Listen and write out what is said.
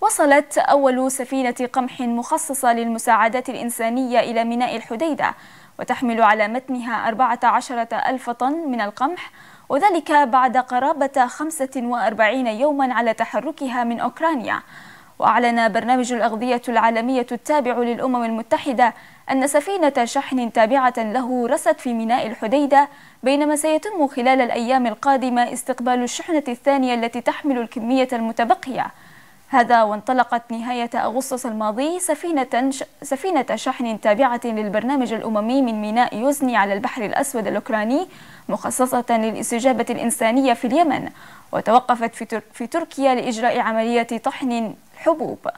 وصلت أول سفينة قمح مخصصة للمساعدات الإنسانية إلى ميناء الحديدة وتحمل على متنها 14 ألف طن من القمح وذلك بعد قرابة 45 يوما على تحركها من أوكرانيا وأعلن برنامج الأغذية العالمية التابع للأمم المتحدة أن سفينة شحن تابعة له رست في ميناء الحديدة بينما سيتم خلال الأيام القادمة استقبال الشحنة الثانية التي تحمل الكمية المتبقية هذا وانطلقت نهاية أغسطس الماضي سفينة سفينة شحن تابعة للبرنامج الأممي من ميناء يوزني على البحر الأسود الأوكراني مخصصة للاستجابة الإنسانية في اليمن وتوقفت في, تر في تركيا لإجراء عملية طحن الحبوب